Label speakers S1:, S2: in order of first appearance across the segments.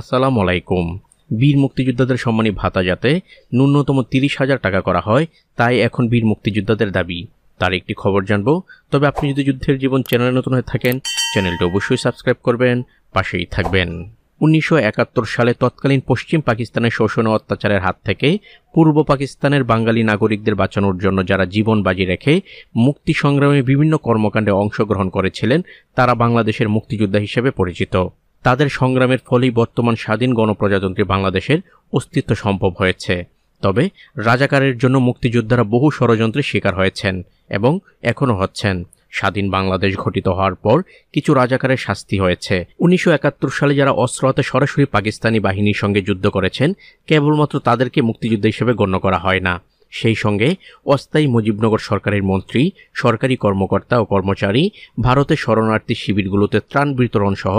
S1: আসসালাম আলাইকুম বীর মুক্তিযোদ্ধাদের সম্মানী ভাতা যাতে ন্যূনতম তিরিশ হাজার টাকা করা হয় তাই এখন বীর মুক্তিযোদ্ধাদের দাবি তার একটি খবর জানব তবে আপনি যদি যুদ্ধের জীবন চ্যানেলে নতুন হয়ে থাকেন চ্যানেলটি অবশ্যই সাবস্ক্রাইব করবেন পাশেই থাকবেন উনিশশো সালে তৎকালীন পশ্চিম পাকিস্তানের শোষণ ও অত্যাচারের হাত থেকে পূর্ব পাকিস্তানের বাঙালি নাগরিকদের বাঁচানোর জন্য যারা জীবন বাজি রেখে মুক্তি সংগ্রামে বিভিন্ন কর্মকাণ্ডে অংশগ্রহণ করেছিলেন তারা বাংলাদেশের মুক্তিযোদ্ধা হিসেবে পরিচিত তাদের সংগ্রামের ফলেই বর্তমান স্বাধীন গণপ্রজাতন্ত্রী বাংলাদেশের অস্তিত্ব সম্ভব হয়েছে তবে রাজাকারের জন্য মুক্তিযোদ্ধারা বহু ষড়যন্ত্রের শিকার হয়েছেন এবং এখনও হচ্ছেন স্বাধীন বাংলাদেশ ঘটিত হওয়ার পর কিছু রাজাকারের শাস্তি হয়েছে উনিশশো সালে যারা অস্ত্র হাতে সরাসরি পাকিস্তানি বাহিনীর সঙ্গে যুদ্ধ করেছেন কেবলমাত্র তাদেরকে মুক্তিযুদ্ধ হিসেবে গণ্য করা হয় না সেই সঙ্গে অস্থায়ী মুজিবনগর সরকারের মন্ত্রী সরকারি কর্মকর্তা ও কর্মচারী ভারতের শরণার্থী শিবিরগুলোতে ত্রাণ বিতরণ সহ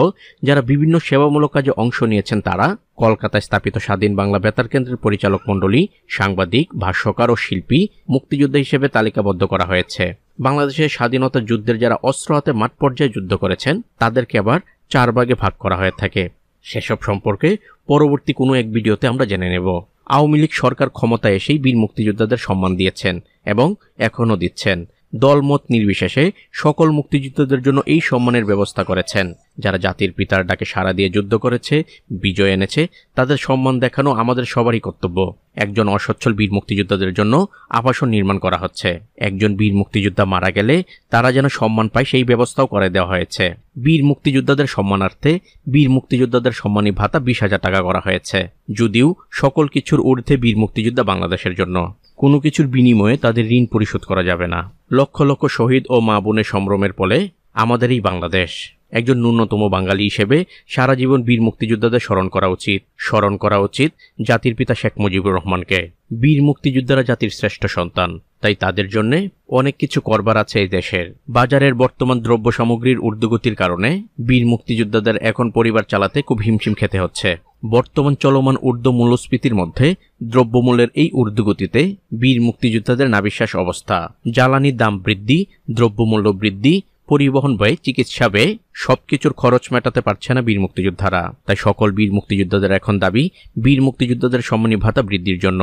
S1: যারা বিভিন্ন সেবামূলক কাজে অংশ নিয়েছেন তারা কলকাতায় স্থাপিত স্বাধীন বাংলা বেতার কেন্দ্রের পরিচালক মণ্ডলী সাংবাদিক ভাষ্যকার ও শিল্পী মুক্তিযোদ্ধা হিসেবে তালিকাবদ্ধ করা হয়েছে বাংলাদেশের স্বাধীনতা যুদ্ধের যারা অস্ত্র হাতে মাঠ পর্যায়ে যুদ্ধ করেছেন তাদেরকে আবার চার ভাগে ভাগ করা হয়ে থাকে সেসব সম্পর্কে পরবর্তী কোনো এক ভিডিওতে আমরা জেনে নেব আওয়ামী লীগ সরকার ক্ষমতায় এসেই বীর মুক্তিযোদ্ধাদের সম্মান দিয়েছেন এবং এখনও দিচ্ছেন দলমত নির্বিশেষে সকল মুক্তিযোদ্ধাদের জন্য এই সম্মানের ব্যবস্থা করেছেন যারা জাতির পিতার ডাকে সাড়া দিয়ে যুদ্ধ করেছে বিজয় এনেছে তাদের সম্মান দেখানো আমাদের সবারই কর্তব্য একজন অসচ্ছল বীর মুক্তিযোদ্ধাদের জন্য আবাসন নির্মাণ করা হচ্ছে একজন বীর মুক্তিযোদ্ধা মারা গেলে তারা যেন সম্মান পায় সেই ব্যবস্থাও করে দেওয়া হয়েছে বীর মুক্তিযোদ্ধাদের সম্মানার্থে বীর মুক্তিযোদ্ধাদের সম্মানী ভাতা বিশ হাজার টাকা করা হয়েছে যদিও সকল কিছুর ঊর্ধ্বে বীর মুক্তিযোদ্ধা বাংলাদেশের জন্য কোনো কিছুর বিনিময়ে তাদের ঋণ পরিশোধ করা যাবে না লক্ষ লক্ষ শহীদ ও মা বোনের সম্ভ্রমের ফলে আমাদের এই বাংলাদেশ একজন ন্যূনতম বাঙালি হিসেবে সারা জীবন বীর মুক্তিযোদ্ধাদের স্মরণ করা উচিত স্মরণ করা উচিত জাতির পিতা শেখ মুজিবুর রহমানকে বীর মুক্তিযোদ্ধারা জাতির শ্রেষ্ঠ সন্তান তাই তাদের জন্য অনেক কিছু করবার আছে এই দেশের বাজারের বর্তমান দ্রব্য সামগ্রীর ঊর্ধ্বগতির কারণে বীর মুক্তিযোদ্ধাদের এখন পরিবার চালাতে খুব হিমশিম খেতে হচ্ছে বর্তমান চলমান ঊর্ধ্ব মূল্যস্ফীতির মধ্যে দ্রব্যমূল্যের এই ঊর্ধ্বগতিতে বীর মুক্তিযোদ্ধাদের নাবিশ্বাস অবস্থা জ্বালানির দাম বৃদ্ধি দ্রব্যমূল্য বৃদ্ধি পরিবহন ব্যয় চিকিৎসা ব্যয় সবকিছুর খরচ মেটাতে পারছে না বীর মুক্তিযোদ্ধারা তাই সকল বীর মুক্তিযোদ্ধাদের এখন দাবি বীর মুক্তিযোদ্ধাদের সম্মানী ভাতা বৃদ্ধির জন্য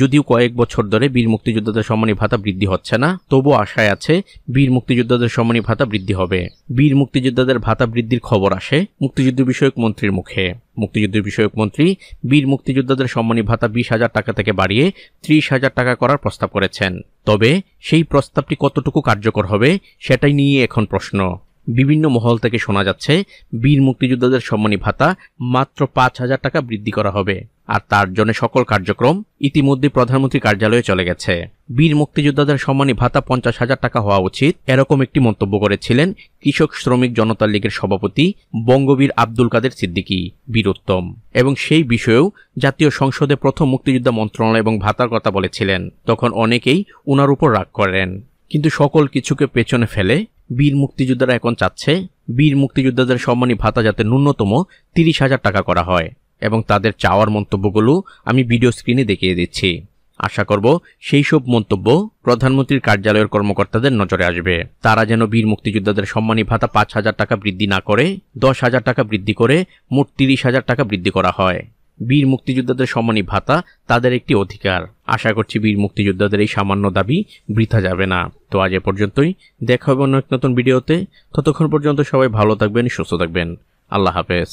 S1: যদিও কয়েক বছর ধরে বীর মুক্তিযোদ্ধাদের সম্মানী ভাতা বৃদ্ধি হচ্ছে না তবুও আশায় আছে বীর মুক্তিযোদ্ধাদের সম্মানী ভাতা বৃদ্ধি হবে বীর মুক্তিযোদ্ধাদের ভাতা বৃদ্ধির খবর আসে মুক্তিযুদ্ধ বিষয়ক মন্ত্রীর মুখে মুক্তিযুদ্ধ বিষয়ক মন্ত্রী বীর মুক্তিযোদ্ধাদের সম্মানী ভাতা বিশ হাজার টাকা থেকে বাড়িয়ে ত্রিশ হাজার টাকা করার প্রস্তাব করেছেন তবে সেই প্রস্তাবটি কতটুকু কার্যকর হবে সেটাই নিয়ে এখন প্রশ্ন বিভিন্ন মহল থেকে শোনা যাচ্ছে বীর মুক্তিযোদ্ধাদের সম্মানী ভাতা মাত্র পাঁচ হাজার টাকা বৃদ্ধি করা হবে আর তার জন্য সকল কার্যক্রম ইতিমধ্যে প্রধানমন্ত্রী কার্যালয়ে চলে গেছে বীর মুক্তিযোদ্ধাদের সম্মানী ভাতা পঞ্চাশ হাজার টাকা হওয়া উচিত এরকম একটি মন্তব্য করেছিলেন কৃষক শ্রমিক জনতা লীগের সভাপতি বঙ্গবীর আব্দুল কাদের সিদ্দিকী বীরোত্তম এবং সেই বিষয়েও জাতীয় সংসদে প্রথম মুক্তিযোদ্ধা মন্ত্রণালয় এবং ভাতার কথা বলেছিলেন তখন অনেকেই উনার উপর রাগ করেন কিন্তু সকল কিছুকে পেছনে ফেলে বীর মুক্তিযোদ্ধারা এখন চাচ্ছে বীর মুক্তিযোদ্ধাদের সম্মানী ভাতা যাতে ন্যূনতম তিরিশ হাজার টাকা করা হয় এবং তাদের চাওয়ার মন্তব্যগুলো আমি ভিডিও স্ক্রিনে দেখিয়ে দিচ্ছি আশা করব সেই সব মন্তব্য প্রধানমন্ত্রীর কার্যালয়ের কর্মকর্তাদের নজরে আসবে তারা যেন বীর মুক্তিযোদ্ধাদের সম্মানী ভাতা পাঁচ হাজার টাকা বৃদ্ধি না করে দশ হাজার টাকা বৃদ্ধি করে মোট তিরিশ হাজার টাকা বৃদ্ধি করা হয় বীর মুক্তিযোদ্ধাদের সম্মানী ভাতা তাদের একটি অধিকার আশা করছি বীর মুক্তিযোদ্ধাদের এই সামান্য দাবি বৃথা যাবে না তো আজ এ পর্যন্তই দেখা হবে অন্য এক নতুন ভিডিওতে ততক্ষণ পর্যন্ত সবাই ভালো থাকবেন সুস্থ থাকবেন আল্লাহ হাফেজ